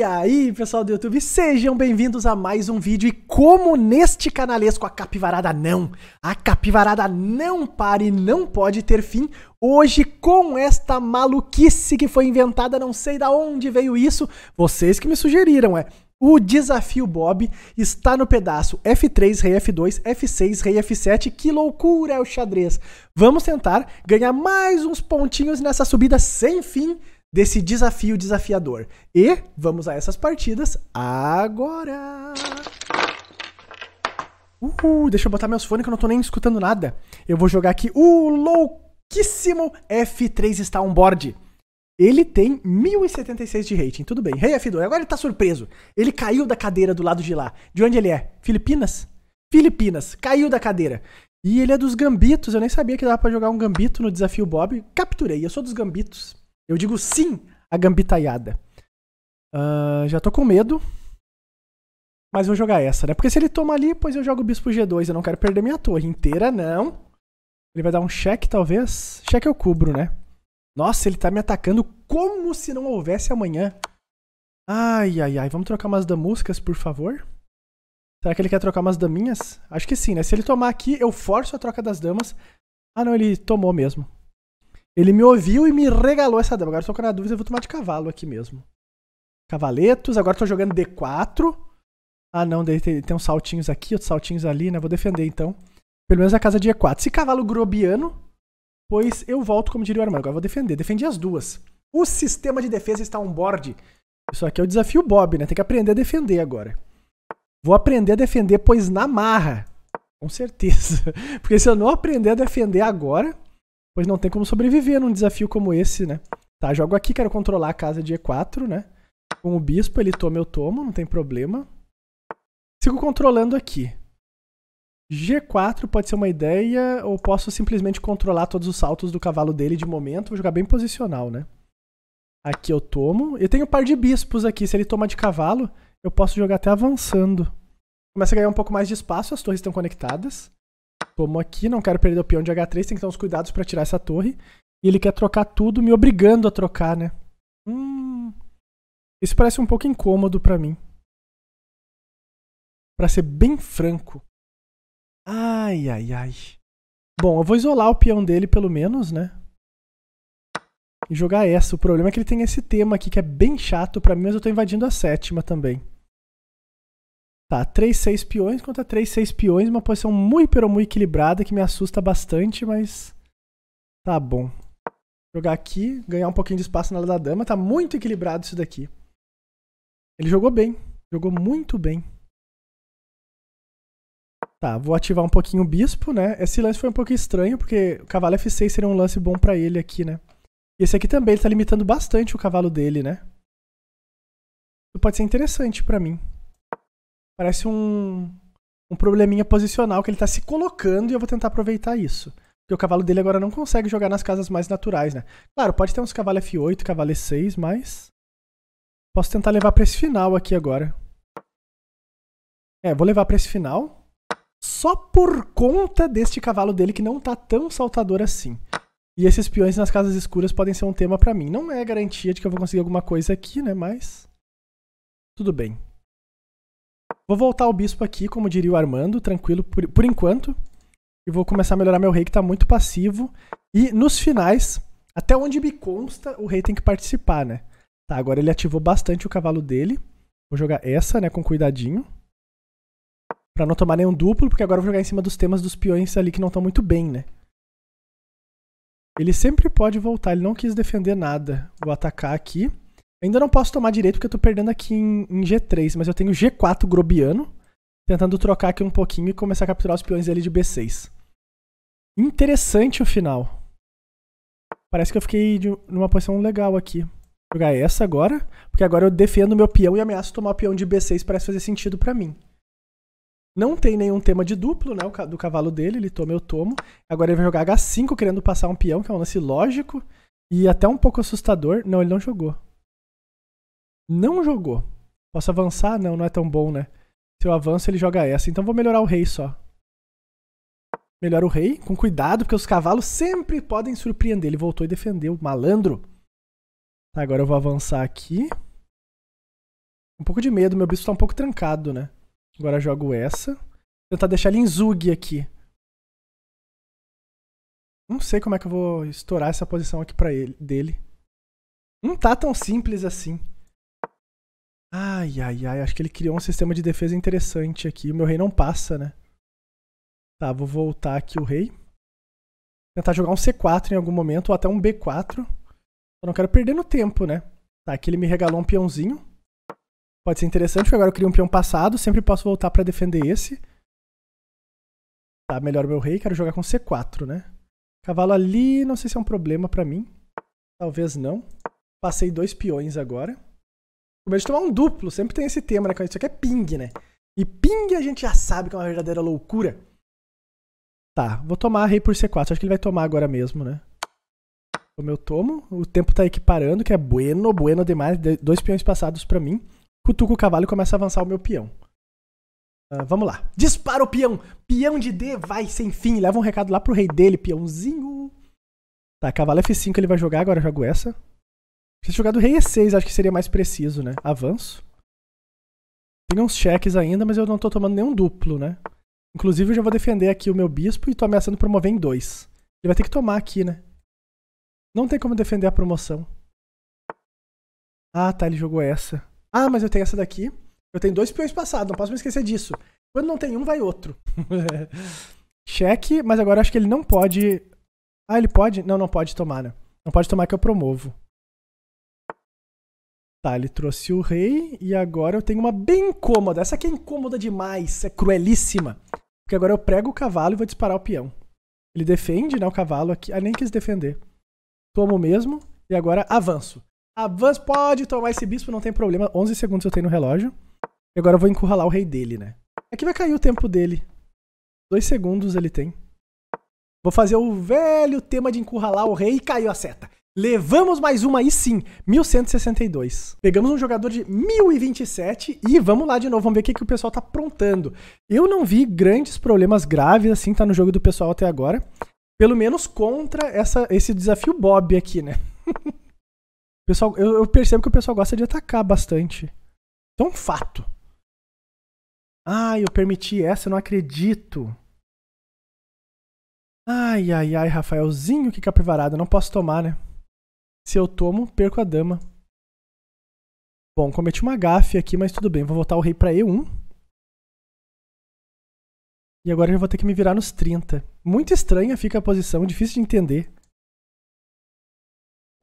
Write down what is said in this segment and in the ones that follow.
E aí, pessoal do YouTube, sejam bem-vindos a mais um vídeo. E como neste canalesco a capivarada não, a capivarada não para e não pode ter fim, hoje com esta maluquice que foi inventada, não sei da onde veio isso, vocês que me sugeriram, é. O desafio Bob está no pedaço F3, Rei F2, F6, Rei F7. Que loucura é o xadrez! Vamos tentar ganhar mais uns pontinhos nessa subida sem fim desse desafio desafiador. E vamos a essas partidas agora! Uhul, deixa eu botar meus fones que eu não tô nem escutando nada. Eu vou jogar aqui o louquíssimo F3 board. Ele tem 1076 de rating, tudo bem. Rei hey, F2, agora ele tá surpreso. Ele caiu da cadeira do lado de lá. De onde ele é? Filipinas? Filipinas, caiu da cadeira. E ele é dos gambitos, eu nem sabia que dava para jogar um gambito no desafio Bob. Capturei, eu sou dos gambitos. Eu digo sim à gambitaiada. Uh, já tô com medo. Mas vou jogar essa, né? Porque se ele toma ali, pois eu jogo o bispo G2. Eu não quero perder minha torre inteira, não. Ele vai dar um cheque, talvez. Cheque eu cubro, né? Nossa, ele tá me atacando como se não houvesse amanhã. Ai, ai, ai. Vamos trocar umas damuscas, por favor? Será que ele quer trocar umas daminhas? Acho que sim, né? Se ele tomar aqui, eu forço a troca das damas. Ah, não, ele tomou mesmo. Ele me ouviu e me regalou essa dama. Agora estou com na dúvida eu vou tomar de cavalo aqui mesmo. Cavaletos, agora tô jogando D4. Ah não, daí tem, tem uns saltinhos aqui, outros saltinhos ali, né? Vou defender então. Pelo menos a casa de E4. Se cavalo grobiano, pois eu volto, como diria o Armando. Agora vou defender. Defendi as duas. O sistema de defesa está on board. Isso aqui é o desafio Bob, né? Tem que aprender a defender agora. Vou aprender a defender, pois na marra. Com certeza. Porque se eu não aprender a defender agora, pois não tem como sobreviver num desafio como esse, né? Tá, jogo aqui, quero controlar a casa de E4, né? Com o bispo, ele toma, eu tomo, não tem problema. Sigo controlando aqui. G4 pode ser uma ideia, ou posso simplesmente controlar todos os saltos do cavalo dele de momento. Vou jogar bem posicional, né? Aqui eu tomo. Eu tenho um par de bispos aqui. Se ele toma de cavalo, eu posso jogar até avançando. Começa a ganhar um pouco mais de espaço, as torres estão conectadas. Como tipo, aqui, não quero perder o peão de H3, tem que ter uns cuidados para tirar essa torre. E ele quer trocar tudo, me obrigando a trocar, né? Hum. Isso parece um pouco incômodo para mim. Para ser bem franco. Ai, ai, ai. Bom, eu vou isolar o peão dele pelo menos, né? E jogar essa. O problema é que ele tem esse tema aqui que é bem chato para mim, mas eu tô invadindo a sétima também. Tá, 3, 6 peões contra 3, 6 peões, uma posição muito, pero muito equilibrada que me assusta bastante, mas tá bom. Jogar aqui, ganhar um pouquinho de espaço na da dama, tá muito equilibrado isso daqui. Ele jogou bem, jogou muito bem. Tá, vou ativar um pouquinho o bispo, né? Esse lance foi um pouco estranho, porque o cavalo F6 seria um lance bom pra ele aqui, né? E esse aqui também, ele tá limitando bastante o cavalo dele, né? Isso pode ser interessante pra mim. Parece um, um probleminha posicional que ele tá se colocando e eu vou tentar aproveitar isso. Porque o cavalo dele agora não consegue jogar nas casas mais naturais, né? Claro, pode ter uns cavalo F8, cavalo E6, mas. Posso tentar levar pra esse final aqui agora. É, vou levar pra esse final. Só por conta deste cavalo dele que não tá tão saltador assim. E esses peões nas casas escuras podem ser um tema para mim. Não é garantia de que eu vou conseguir alguma coisa aqui, né? Mas. Tudo bem. Vou voltar o bispo aqui, como diria o Armando, tranquilo por, por enquanto. E vou começar a melhorar meu rei, que tá muito passivo. E nos finais, até onde me consta, o rei tem que participar, né? Tá, agora ele ativou bastante o cavalo dele. Vou jogar essa, né, com cuidadinho. Pra não tomar nenhum duplo, porque agora eu vou jogar em cima dos temas dos peões ali que não estão muito bem, né? Ele sempre pode voltar, ele não quis defender nada. Vou atacar aqui. Ainda não posso tomar direito porque eu tô perdendo aqui em, em G3, mas eu tenho G4 grobiano, tentando trocar aqui um pouquinho e começar a capturar os peões dele de B6. Interessante o final. Parece que eu fiquei de, numa posição legal aqui. Vou jogar essa agora, porque agora eu defendo meu peão e ameaço tomar o peão de B6, parece fazer sentido para mim. Não tem nenhum tema de duplo, né, do cavalo dele, ele toma, eu tomo. Agora ele vai jogar H5 querendo passar um peão, que é um lance lógico e até um pouco assustador. Não, ele não jogou não jogou. Posso avançar? Não, não é tão bom, né? Se eu avanço, ele joga essa. Então vou melhorar o rei só. Melhora o rei, com cuidado, porque os cavalos sempre podem surpreender. Ele voltou e defendeu. Malandro. agora eu vou avançar aqui. Um pouco de medo, meu bispo tá um pouco trancado, né? Agora eu jogo essa. Vou tentar deixar ele em Zug aqui. Não sei como é que eu vou estourar essa posição aqui pra ele, dele. Não tá tão simples assim. Ai, ai, ai. Acho que ele criou um sistema de defesa interessante aqui. O meu rei não passa, né? Tá, vou voltar aqui o rei. Tentar jogar um C4 em algum momento, ou até um B4. Eu não quero perder no tempo, né? Tá, aqui ele me regalou um peãozinho. Pode ser interessante, porque agora eu criei um peão passado. Sempre posso voltar pra defender esse. Tá, melhor meu rei. Quero jogar com C4, né? Cavalo ali, não sei se é um problema pra mim. Talvez não. Passei dois peões agora. Com de tomar um duplo. Sempre tem esse tema, né? Isso aqui é ping, né? E ping a gente já sabe que é uma verdadeira loucura. Tá, vou tomar rei por C4. Acho que ele vai tomar agora mesmo, né? Como eu tomo. O tempo tá equiparando, que é bueno, bueno demais. Dois peões passados para mim. Cutuco o cavalo e começa a avançar o meu peão. Uh, vamos lá. Dispara o peão. Peão de D vai sem fim. Leva um recado lá pro rei dele, peãozinho. Tá, cavalo F5 ele vai jogar, agora eu jogo essa. Se jogar do rei e6, acho que seria mais preciso, né? Avanço. Tem uns cheques ainda, mas eu não tô tomando nenhum duplo, né? Inclusive eu já vou defender aqui o meu bispo e tô ameaçando promover em 2. Ele vai ter que tomar aqui, né? Não tem como defender a promoção. Ah, tá, ele jogou essa. Ah, mas eu tenho essa daqui. Eu tenho dois peões passados, não posso me esquecer disso. Quando não tem um, vai outro. Cheque, mas agora acho que ele não pode... Ah, ele pode? Não, não pode tomar, né? Não pode tomar que eu promovo. Tá, ele trouxe o rei e agora eu tenho uma bem incômoda. Essa aqui é incômoda demais, é cruelíssima. Porque agora eu prego o cavalo e vou disparar o peão. Ele defende, né, o cavalo aqui. Ah, nem quis defender. Tomo mesmo e agora avanço. Avanço, pode tomar esse bispo, não tem problema. 11 segundos eu tenho no relógio. E agora eu vou encurralar o rei dele, né? Aqui vai cair o tempo dele. Dois segundos ele tem. Vou fazer o velho tema de encurralar o rei e caiu a seta. Levamos mais uma e sim, 1162. Pegamos um jogador de 1027 e vamos lá de novo, vamos ver o que, que o pessoal tá aprontando. Eu não vi grandes problemas graves assim, tá no jogo do pessoal até agora. Pelo menos contra essa, esse desafio Bob aqui, né? pessoal, eu, eu percebo que o pessoal gosta de atacar bastante. Então, fato. Ai, eu permiti essa, eu não acredito. Ai, ai, ai, Rafaelzinho, que capivarada. Não posso tomar, né? Se eu tomo, perco a dama. Bom, cometi uma gafe aqui, mas tudo bem. Vou voltar o rei pra E1. E agora eu vou ter que me virar nos 30. Muito estranha fica a posição, difícil de entender.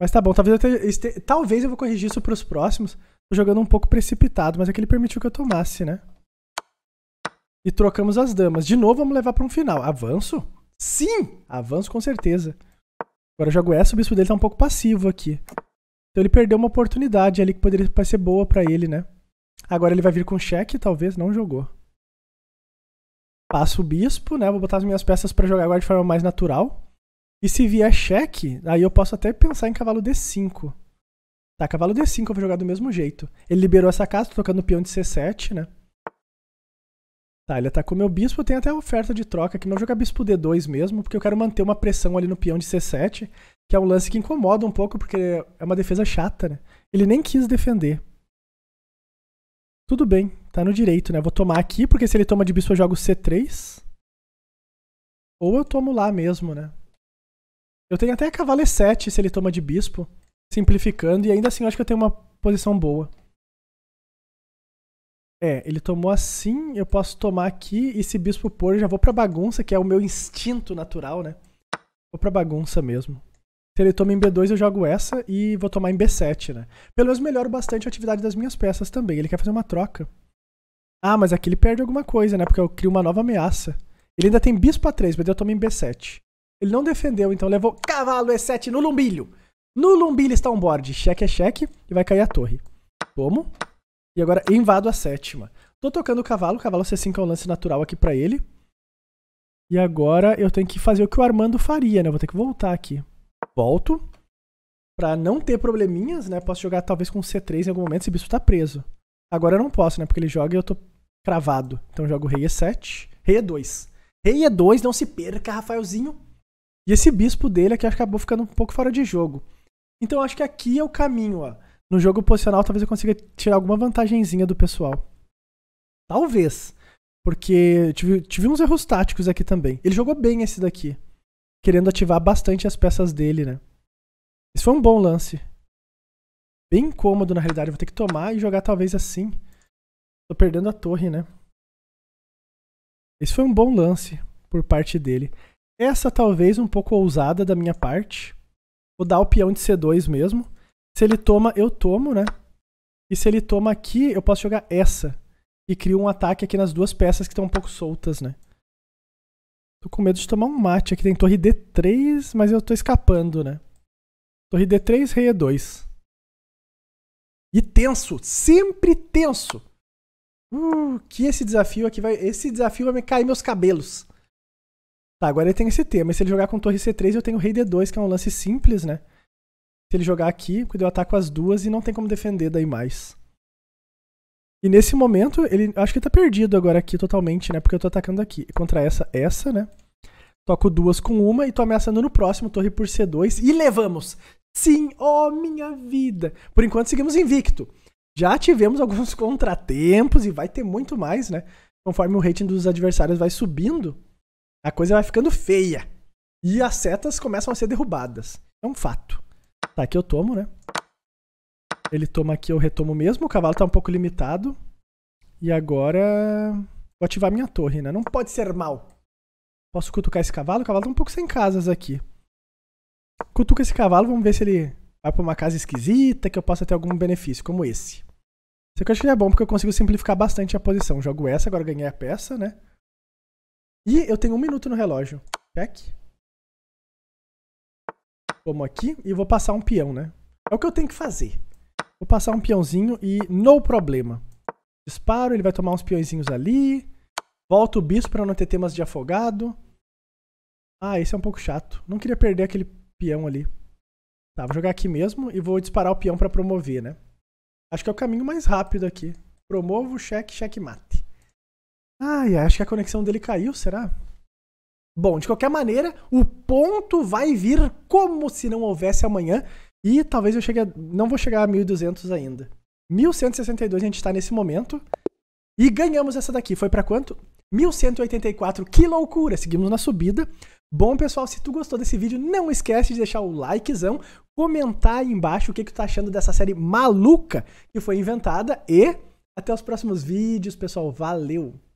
Mas tá bom, talvez eu, este... talvez eu vou corrigir isso pros próximos. Tô jogando um pouco precipitado, mas é que ele permitiu que eu tomasse, né? E trocamos as damas. De novo, vamos levar pra um final. Avanço? Sim! Avanço com certeza. Agora eu jogo essa, o bispo dele tá um pouco passivo aqui. Então ele perdeu uma oportunidade ali que poderia ser boa para ele, né? Agora ele vai vir com cheque, talvez, não jogou. Passo o bispo, né? Vou botar as minhas peças para jogar agora de forma mais natural. E se vier cheque, aí eu posso até pensar em cavalo D5. Tá, cavalo D5 eu vou jogar do mesmo jeito. Ele liberou essa casa, tô tocando o peão de C7, né? Tá, ele atacou meu bispo, eu tenho até oferta de troca aqui, mas eu bispo D2 mesmo, porque eu quero manter uma pressão ali no peão de C7, que é um lance que incomoda um pouco, porque é uma defesa chata, né? Ele nem quis defender. Tudo bem, tá no direito, né? vou tomar aqui, porque se ele toma de bispo eu jogo C3. Ou eu tomo lá mesmo, né? Eu tenho até cavalo E7 se ele toma de bispo, simplificando, e ainda assim eu acho que eu tenho uma posição boa. É, ele tomou assim, eu posso tomar aqui, e se bispo pôr, já vou pra bagunça, que é o meu instinto natural, né? Vou pra bagunça mesmo. Se ele toma em B2, eu jogo essa e vou tomar em B7, né? Pelo menos melhoro bastante a atividade das minhas peças também. Ele quer fazer uma troca. Ah, mas aqui ele perde alguma coisa, né? Porque eu crio uma nova ameaça. Ele ainda tem bispo A3, mas eu tomo em B7. Ele não defendeu, então levou cavalo E7 no lumbilho. No lumbilho está um board. Cheque é cheque e vai cair a torre. Como? E agora invado a sétima. Tô tocando o cavalo, o cavalo C5 é um lance natural aqui para ele. E agora eu tenho que fazer o que o Armando faria, né? vou ter que voltar aqui. Volto. Pra não ter probleminhas, né? Posso jogar talvez com C3 em algum momento, esse bicho tá preso. Agora eu não posso, né? Porque ele joga e eu tô cravado. Então eu jogo rei E7, rei E2. Rei E2, não se perca, Rafaelzinho. E esse bispo dele aqui é acabou ficando um pouco fora de jogo. Então acho que aqui é o caminho, ó. No jogo posicional, talvez eu consiga tirar alguma vantagenzinha do pessoal. Talvez. Porque tive, tive uns erros táticos aqui também. Ele jogou bem esse daqui. Querendo ativar bastante as peças dele, né? Esse foi um bom lance. Bem incômodo, na realidade. vou ter que tomar e jogar talvez assim. Tô perdendo a torre, né? Esse foi um bom lance por parte dele. Essa talvez um pouco ousada da minha parte. Vou dar o peão de C2 mesmo. Se ele toma, eu tomo, né? E se ele toma aqui, eu posso jogar essa. E crio um ataque aqui nas duas peças que estão um pouco soltas, né? Tô com medo de tomar um mate aqui. Tem torre D3, mas eu tô escapando, né? Torre D3, rei E2. E tenso, sempre tenso. Uh, que esse desafio aqui vai. Esse desafio vai me cair meus cabelos. Tá, agora ele tem esse tema. Mas se ele jogar com torre C3, eu tenho rei D2, que é um lance simples, né? se ele jogar aqui, porque eu ataco as duas e não tem como defender daí mais. E nesse momento, ele acho que tá perdido agora aqui totalmente, né? Porque eu tô atacando aqui. Contra essa, essa, né? Toco duas com uma e tô ameaçando no próximo, torre por C2 e levamos! Sim, oh minha vida! Por enquanto seguimos invicto. Já tivemos alguns contratempos e vai ter muito mais, né? Conforme o rating dos adversários vai subindo, a coisa vai ficando feia. E as setas começam a ser derrubadas. É um fato. Tá, aqui eu tomo, né? Ele toma aqui, eu retomo mesmo. O cavalo tá um pouco limitado. E agora... Vou ativar minha torre, né? Não pode ser mal. Posso cutucar esse cavalo? O cavalo tá um pouco sem casas aqui. Cutuca esse cavalo, vamos ver se ele vai pra uma casa esquisita, que eu possa ter algum benefício, como esse. Isso aqui eu acho que é bom, porque eu consigo simplificar bastante a posição. Jogo essa, agora ganhei a peça, né? E eu tenho um minuto no relógio. Check. Como aqui. E vou passar um peão, né? É o que eu tenho que fazer. Vou passar um peãozinho e no problema. Disparo, ele vai tomar uns peõezinhos ali. Volta o bispo para não ter temas de afogado. Ah, esse é um pouco chato. Não queria perder aquele peão ali. Tá, vou jogar aqui mesmo e vou disparar o peão para promover, né? Acho que é o caminho mais rápido aqui. Promovo, cheque, cheque, mate. Ai, acho que a conexão dele caiu, será? Bom, de qualquer maneira, o ponto vai vir como se não houvesse amanhã. E talvez eu chegue a, não vou chegar a 1.200 ainda. 1.162 a gente está nesse momento. E ganhamos essa daqui. Foi para quanto? 1.184. Que loucura! Seguimos na subida. Bom, pessoal, se tu gostou desse vídeo, não esquece de deixar o likezão, comentar aí embaixo o que, que tu tá achando dessa série maluca que foi inventada. E até os próximos vídeos, pessoal. Valeu!